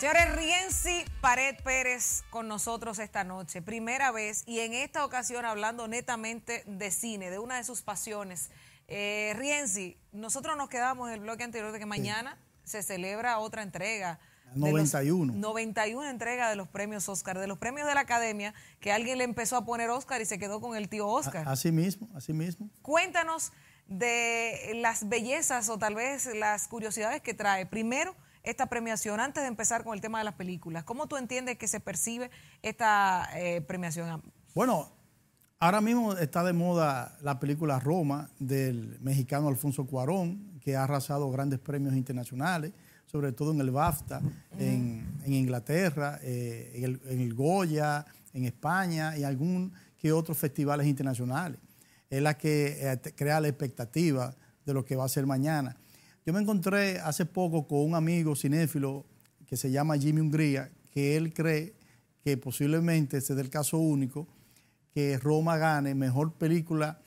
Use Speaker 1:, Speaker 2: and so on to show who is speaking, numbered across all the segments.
Speaker 1: Señores, Rienzi Pared Pérez con nosotros esta noche, primera vez y en esta ocasión hablando netamente de cine, de una de sus pasiones. Eh, Rienzi, nosotros nos quedamos en el bloque anterior de que mañana se celebra otra entrega.
Speaker 2: 91.
Speaker 1: 91 entrega de los premios Oscar, de los premios de la academia, que alguien le empezó a poner Oscar y se quedó con el tío Oscar.
Speaker 2: así mismo, así mismo.
Speaker 1: Cuéntanos de las bellezas o tal vez las curiosidades que trae. Primero, esta premiación? Antes de empezar con el tema de las películas, ¿cómo tú entiendes que se percibe esta eh, premiación?
Speaker 2: Bueno, ahora mismo está de moda la película Roma del mexicano Alfonso Cuarón, que ha arrasado grandes premios internacionales, sobre todo en el BAFTA, en, Inglaterra, eh, en, el, Goya, en España y algún que otros festivales internacionales. Es la que eh, crea la expectativa de lo que va a ser mañana. Yo me encontré hace poco con un amigo cinéfilo que se llama Jimmy Hungría, que él cree que posiblemente este es el caso único, que Roma gane mejor película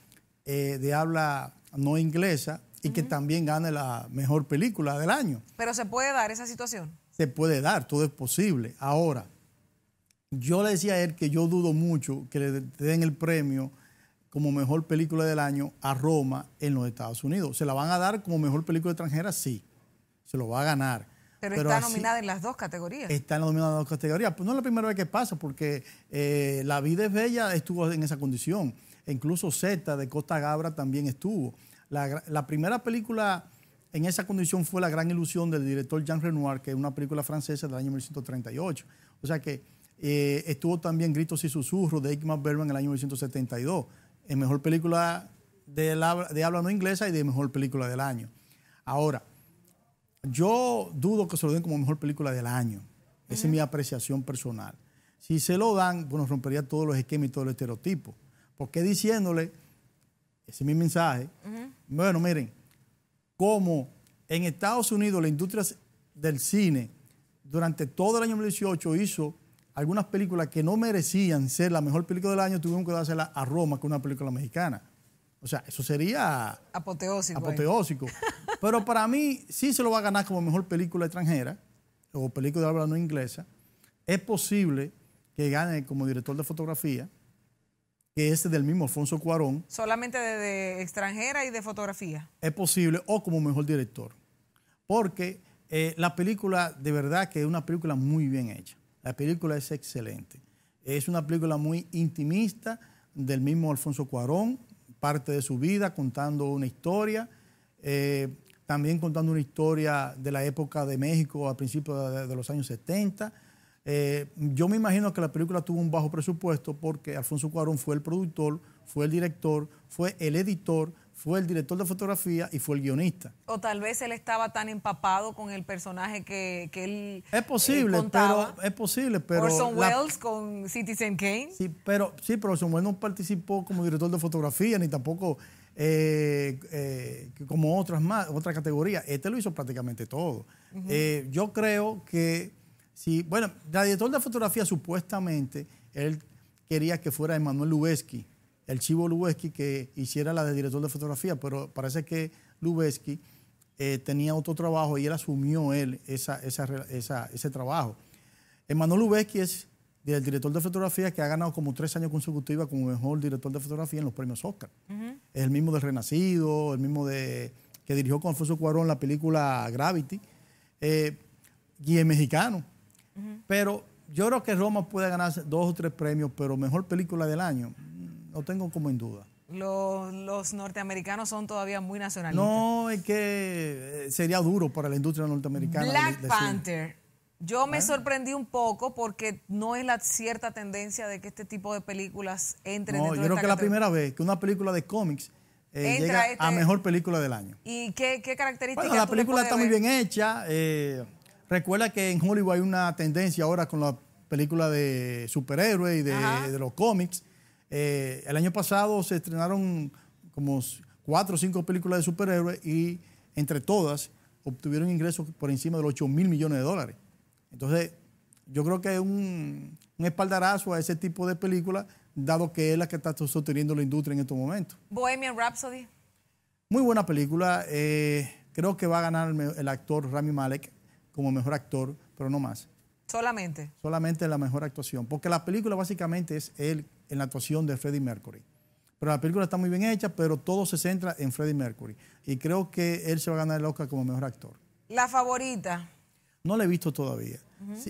Speaker 2: eh, de habla no inglesa y que también gane la mejor película del año.
Speaker 1: Pero se puede dar esa situación.
Speaker 2: Se puede dar, todo es posible. Ahora, yo le decía a él que yo dudo mucho que le den el premio como mejor película del año a Roma en los Estados Unidos. ¿Se la van a dar como mejor película extranjera? Sí, se lo va a ganar. Pero, está nominada
Speaker 1: en las dos categorías. Está
Speaker 2: nominada en las dos categorías. Pues no es la primera vez que pasa, porque eh, La vida es bella estuvo en esa condición. incluso Z de Costa Gabra también estuvo. La, primera película en esa condición fue La Gran Ilusión del director Jean Renoir, que es una película francesa del año 1938. O sea que eh, estuvo también Gritos y Susurros de Ingmar Berman en el año 1972 en mejor película de, habla no inglesa y de mejor película del año. Ahora, yo dudo que se lo den como mejor película del año. Esa es mi apreciación personal. Si se lo dan, bueno, rompería todos los esquemas y todos los estereotipos. Porque diciéndole, ese es mi mensaje, bueno, miren, como en Estados Unidos la industria del cine durante todo el año 2018 hizo algunas películas que no merecían ser la mejor película del año, tuvieron que dársela a Roma, que es una película mexicana. O sea, eso sería... Apoteósico. Apoteósico. Pero para mí sí se lo va a ganar como mejor película extranjera o película de habla no inglesa. Es posible que gane como director de fotografía, que es del mismo Alfonso Cuarón. Solamente
Speaker 1: de, extranjera y de fotografía.
Speaker 2: Es posible, o como mejor director. Porque eh, la película, de verdad que es una película muy bien hecha. La película es excelente. Es una película muy intimista del mismo Alfonso Cuarón, parte de su vida, contando una historia, eh, también contando una historia de la época de México a principios de, los años 70. Eh, yo me imagino que la película tuvo un bajo presupuesto porque Alfonso Cuarón fue el productor, fue el director, fue el editor, fue el director de fotografía y fue el guionista.
Speaker 1: O tal vez él estaba tan empapado con el personaje que, él
Speaker 2: es posible, pero es posible, pero Orson Welles
Speaker 1: con Citizen Kane.
Speaker 2: Sí, pero sí, pero Orson Welles no participó como director de fotografía ni tampoco eh, eh, como otras más, otra categoría. Este lo hizo prácticamente todo. Eh, yo creo que si, bueno, la director de fotografía supuestamente él quería que fuera Emanuel Lubezki el Chivo Lubeski que hiciera la de director de fotografía, pero parece que Lubeski eh, tenía otro trabajo y él asumió él ese trabajo. Emanuel Lubeski es el director de fotografía que ha ganado como tres años consecutivos como mejor director de fotografía en los premios Oscar. Es el mismo de Renacido, el mismo de que dirigió con Alfonso Cuarón la película Gravity, eh, y es mexicano. Pero yo creo que Roma puede ganar dos o tres premios, pero mejor película del año no tengo como en duda.
Speaker 1: Los, norteamericanos son todavía muy nacionalistas. No,
Speaker 2: es que eh, sería duro para la industria norteamericana. Black Panther.
Speaker 1: Yo me ¿Eh? sorprendí un poco porque no es la cierta tendencia de que este tipo de películas entren no, Yo creo que es la primera
Speaker 2: vez que una película de cómics eh, llega a este- mejor película del año.
Speaker 1: ¿Y qué, qué características? Bueno, la película está muy bien
Speaker 2: hecha. Eh, recuerda que en Hollywood hay una tendencia ahora con la película de superhéroes y de los cómics eh, el año pasado se estrenaron como cuatro o cinco películas de superhéroes y entre todas obtuvieron ingresos por encima de los 8 mil millones de dólares. Entonces, yo creo que es un, espaldarazo a ese tipo de películas, dado que es la que está sosteniendo la industria en estos momentos.
Speaker 1: Bohemian Rhapsody.
Speaker 2: Muy buena película. Eh, creo que va a ganar el actor Rami Malek como mejor actor, pero no más.
Speaker 1: Solamente.
Speaker 2: Solamente la mejor actuación. Porque la película básicamente es él en la actuación de Freddie Mercury. Pero la película está muy bien hecha, pero todo se centra en Freddie Mercury. Y creo que él se va a ganar el Oscar como mejor actor.
Speaker 1: ¿La favorita?
Speaker 2: No la he visto todavía.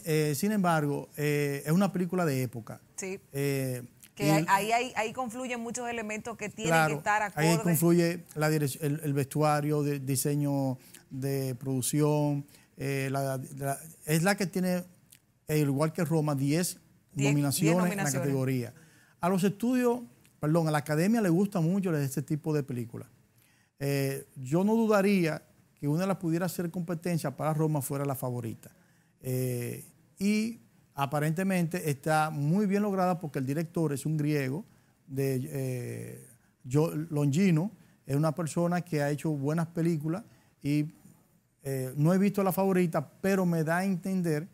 Speaker 2: Eh, sin embargo, eh, es una película de época. Sí. Eh, que
Speaker 1: ahí, confluyen muchos elementos que tienen que estar acordes. Ahí
Speaker 2: confluye la el, vestuario, el diseño de producción. es la que tiene eh, igual que Roma, 10 nominaciones, en la categoría. A los estudios, perdón, a la academia le gusta mucho este tipo de películas. Eh, yo no dudaría que una de las pudiera ser competencia para Roma fuera la favorita. Eh, y aparentemente está muy bien lograda porque el director es un griego de Longino, es una persona que ha hecho buenas películas y no he visto la favorita, pero me da a entender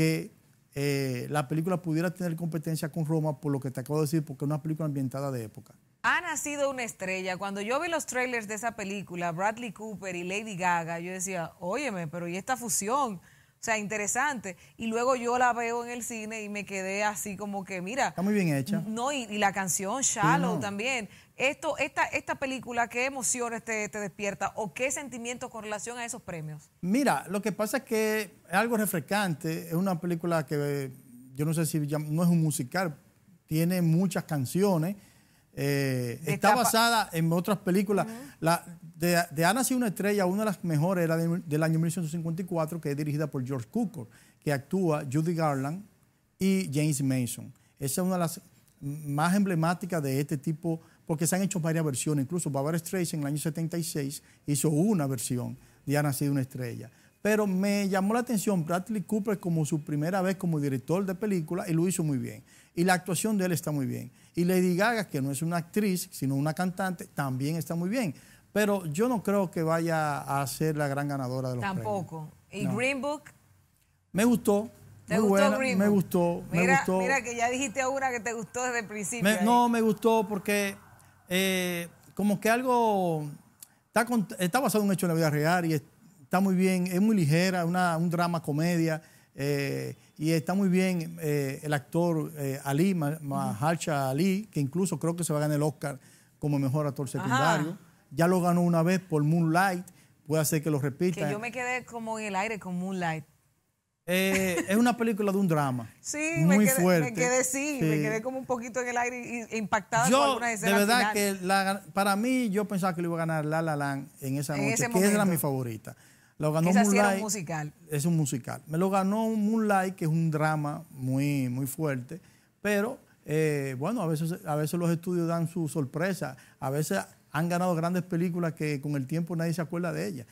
Speaker 2: que eh, la película pudiera tener competencia con Roma, por lo que te acabo de decir, porque es una película ambientada de época.
Speaker 1: Ha nacido una estrella. Cuando yo vi los trailers de esa película, Bradley Cooper y Lady Gaga, yo decía, óyeme, pero ¿y esta fusión? O sea, interesante. Y luego yo la veo en el cine y me quedé así como que, mira. Está muy bien hecha. No, y, la canción Shallow también. Esto, esta, esta película, ¿qué emociones te, te despierta o qué sentimientos con relación a esos premios?
Speaker 2: Mira, lo que pasa es que es algo refrescante, es una película que yo no sé si no es un musical, tiene muchas canciones, eh, está basada en otras películas. la, de, de Ana si una estrella, una de las mejores era del año 1954, que es dirigida por George Cukor, que actúa Judy Garland y James Mason. Esa es una de las más emblemáticas de este tipo porque se han hecho varias versiones. Incluso Barbara Streisand en el año 76 hizo una versión de Ha nacido una estrella. Pero me llamó la atención Bradley Cooper como su primera vez como director de película y lo hizo muy bien. Y la actuación de él está muy bien. Y Lady Gaga, que no es una actriz, sino una cantante, también está muy bien. Pero yo no creo que vaya a ser la gran ganadora de los Tampoco.
Speaker 1: ¿Y Green Book?
Speaker 2: Me gustó. ¿Te gustó Me gustó, mira, Mira
Speaker 1: que ya dijiste ahora que te gustó desde el principio. no,
Speaker 2: me gustó porque eh, como que algo está, está, basado en un hecho de la vida real y está muy bien, es muy ligera, una, un drama, comedia. Eh, y está muy bien eh, el actor eh, Ali, Maharsha Ali, que incluso creo que se va a ganar el Oscar como mejor actor secundario. Ya lo ganó una vez por Moonlight, puede hacer que lo repita. Que yo me
Speaker 1: quedé como en el aire con Moonlight.
Speaker 2: Eh, es una película de un drama. Sí, muy fuerte. Me quedé, me quedé
Speaker 1: como un poquito en el aire impactada con De verdad que
Speaker 2: para mí, yo pensaba que le iba a ganar La La Land en esa noche, que era mi favorita. Lo ganó un musical. Es un musical. Me lo ganó Moonlight, que es un drama muy, muy fuerte. Pero eh, bueno, a veces, a veces los estudios dan su sorpresa. A veces han ganado grandes películas que con el tiempo nadie se acuerda de ellas.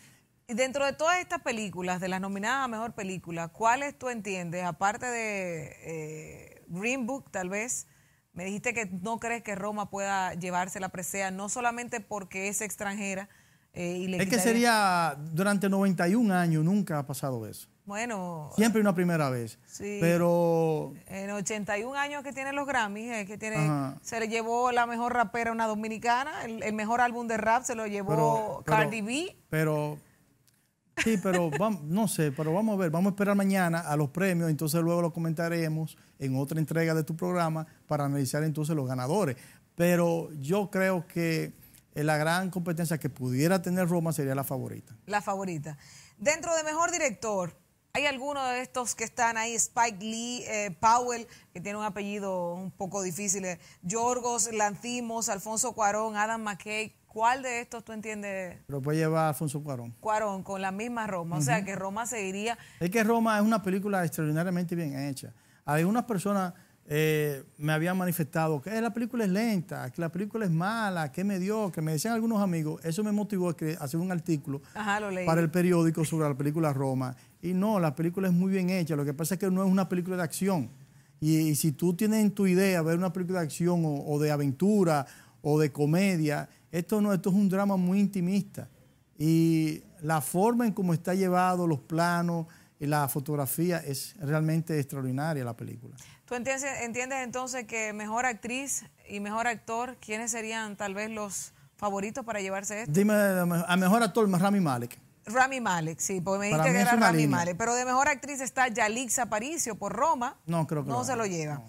Speaker 1: Y Dentro de todas estas películas, de las nominadas a mejor película, ¿cuáles tú entiendes? Aparte de eh, Green Book, tal vez, me dijiste que no crees que Roma pueda llevarse la presea, no solamente porque es extranjera. Eh, y es que sería,
Speaker 2: durante 91 años nunca ha pasado eso.
Speaker 1: Bueno.
Speaker 2: Siempre una primera vez. Sí. Pero.
Speaker 1: En 81 años que tiene los Grammys, es que tiene, se le llevó la mejor rapera una dominicana, el, mejor álbum de rap se lo llevó Cardi B.
Speaker 2: Pero Sí, pero vamos, no sé, pero vamos a ver, vamos a esperar mañana a los premios, entonces luego lo comentaremos en otra entrega de tu programa para analizar entonces los ganadores. Pero yo creo que eh, la gran competencia que pudiera tener Roma sería la favorita.
Speaker 1: La favorita. Dentro de mejor director, hay algunos de estos que están ahí, Spike Lee, eh, Powell, que tiene un apellido un poco difícil, eh, Yorgos Lantimos, Alfonso Cuarón, Adam McKay, ¿Cuál de estos tú entiendes?
Speaker 2: Lo puede llevar Alfonso Cuarón.
Speaker 1: Cuarón, con la misma Roma. O sea, que Roma seguiría.
Speaker 2: Es que Roma es una película extraordinariamente bien hecha. Algunas personas eh, me habían manifestado que eh, la película es lenta, que la película es mala, que me dio, que me decían algunos amigos. Eso me motivó a hacer un artículo
Speaker 1: para el
Speaker 2: periódico sobre la película Roma. Y no, la película es muy bien hecha. Lo que pasa es que no es una película de acción. Y, si tú tienes en tu idea ver una película de acción o de aventura o de comedia, esto no, esto es un drama muy intimista. Y la forma en cómo está llevado, los planos, y la fotografía es realmente extraordinaria la película.
Speaker 1: ¿Tú entiendes, entiendes entonces que mejor actriz y mejor actor, quiénes serían tal vez los favoritos para llevarse esto?
Speaker 2: Dime, a mejor actor, Rami Malek.
Speaker 1: Rami Malek, sí, porque me dijiste que era Rami Malek. Pero de mejor actriz está Yalix Aparicio por Roma. No, creo que No se lo lleva.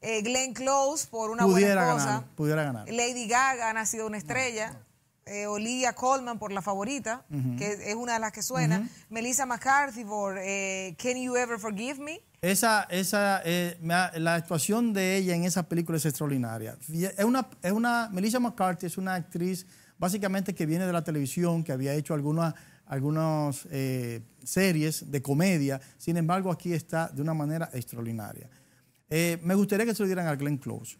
Speaker 1: Eh, Glenn Close por una buena esposa. pudiera ganar. Lady Gaga ha nacido una estrella. Eh, Olivia Colman por la favorita, que es una de las que suena. Melissa McCarthy por eh, Can You Ever Forgive Me.
Speaker 2: Esa, esa, la actuación de ella en esa película es extraordinaria. una, Melissa McCarthy es una actriz básicamente que viene de la televisión, que había hecho algunas algunas series de comedia, sin embargo aquí está de una manera extraordinaria. Eh, me gustaría que se lo dieran a Glenn Close,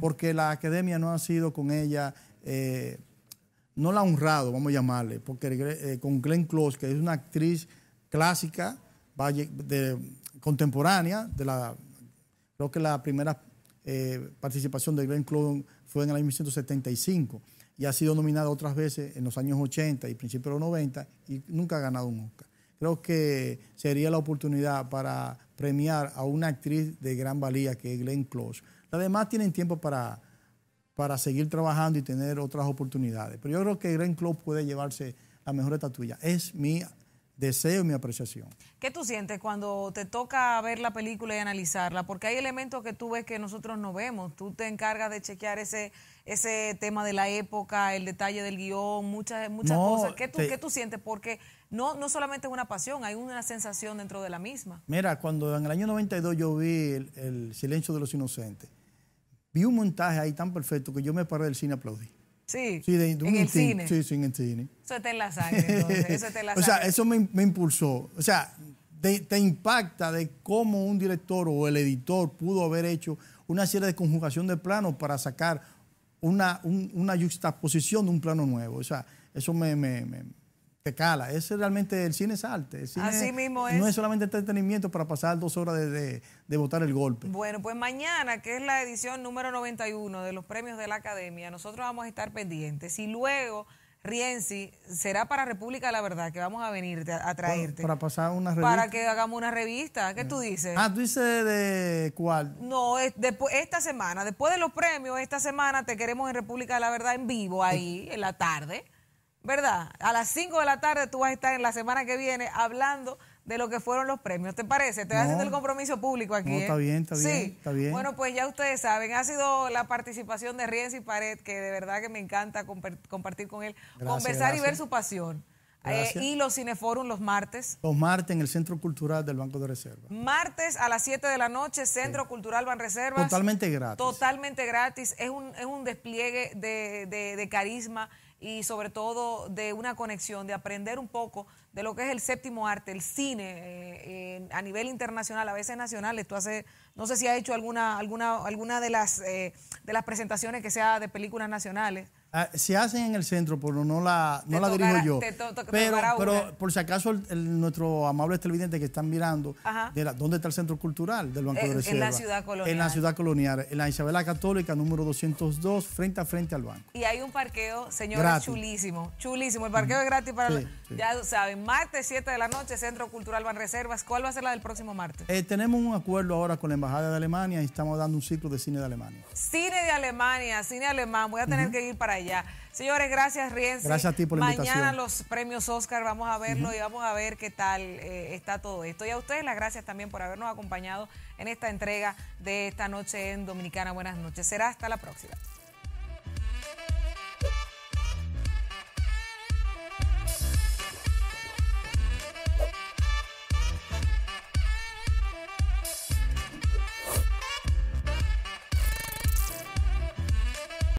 Speaker 2: porque la academia no ha sido con ella, eh, no la ha honrado, vamos a llamarle, porque eh, con Glenn Close, que es una actriz clásica, contemporánea, creo que la primera participación de Glenn Close fue en el año 1975 y ha sido nominada otras veces en los años 80 y principios de los 90 y nunca ha ganado un Oscar creo que sería la oportunidad para premiar a una actriz de gran valía que es Glenn Close. Además tienen tiempo para, para seguir trabajando y tener otras oportunidades. Pero yo creo que Glenn Close puede llevarse la mejor estatuilla. Es mi deseo y mi apreciación.
Speaker 1: ¿Qué tú sientes cuando te toca ver la película y analizarla? Porque hay elementos que tú ves que nosotros no vemos. Tú te encargas de chequear ese ese tema de la época, el detalle del guión, muchas, muchas cosas. ¿Qué tú, ¿Qué tú sientes? Porque no, no solamente es una pasión, hay una sensación dentro de la misma.
Speaker 2: Mira, cuando en el año 92 yo vi el, Silencio de los Inocentes, vi un montaje ahí tan perfecto que yo me paré del cine y Sí, sí en el cine. Sí, sí, en el cine.
Speaker 1: Eso está en la sangre, Eso está en la sangre. o sea,
Speaker 2: eso me, impulsó. O sea, te, te, impacta de cómo un director o el editor pudo haber hecho una serie de conjugación de planos para sacar una, una juxtaposición de un plano nuevo. O sea, eso me, me, me te cala. Es realmente el cine es arte. El Así mismo es. No es solamente entretenimiento para pasar dos horas de, de, de, botar el golpe.
Speaker 1: Bueno, pues mañana, que es la edición número 91 de los premios de la Academia, nosotros vamos a estar pendientes. Y luego Rienzi, será para República de la Verdad que vamos a venirte a, traerte. Para,
Speaker 2: pasar una revista. Para que
Speaker 1: hagamos una revista. ¿Qué eh. tú dices? Ah, tú
Speaker 2: dices de cuál.
Speaker 1: No, es, de, esta semana, después de los premios, esta semana te queremos en República de la Verdad en vivo, ahí, eh. en la tarde. ¿Verdad? A las 5 de la tarde tú vas a estar en la semana que viene hablando de lo que fueron los premios. ¿Te parece? te no. haciendo el compromiso público aquí. ¿eh? está bien, está sí. Bueno, pues ya ustedes saben, ha sido la participación de Rienz y Pared, que de verdad que me encanta compartir con él, conversar y ver su pasión. Eh, y los Cineforum los martes.
Speaker 2: Los martes en el Centro Cultural del Banco de Reservas...
Speaker 1: Martes a las 7 de la noche, Centro cultural Cultural Reservas Totalmente gratis. Totalmente gratis. Es un, es un despliegue de carisma y sobre todo de una conexión, de aprender un poco de lo que es el séptimo arte, el cine, eh, eh, a nivel internacional, a veces nacional. Tú hace, no sé si ha hecho alguna, alguna, alguna de, las, eh, de las presentaciones que sea de películas nacionales.
Speaker 2: Ah, se hacen en el centro, pero no la, no la dirijo yo. pero, pero por si acaso nuestro amable televidente que están mirando, ¿dónde está el centro cultural del Banco eh, de Reserva? En la ciudad colonial. En la ciudad colonial, en la Isabela Católica, número 202, frente a frente al banco.
Speaker 1: Y hay un parqueo, señores, chulísimo, chulísimo. El parqueo es gratis para, ya saben, martes 7 de la noche, Centro Cultural Reservas ¿Cuál va a ser la del próximo martes? Eh,
Speaker 2: tenemos un acuerdo ahora con la Embajada de Alemania y estamos dando un ciclo de cine de Alemania.
Speaker 1: Cine de Alemania, cine alemán. Voy a tener que ir para allá. Señores, gracias, Rienzi. Gracias a ti por la Mañana los premios Oscar, vamos a verlo y vamos a ver qué tal eh, está todo esto. Y a ustedes las gracias también por habernos acompañado en esta entrega de esta noche en Dominicana. Buenas noches. Será hasta la próxima.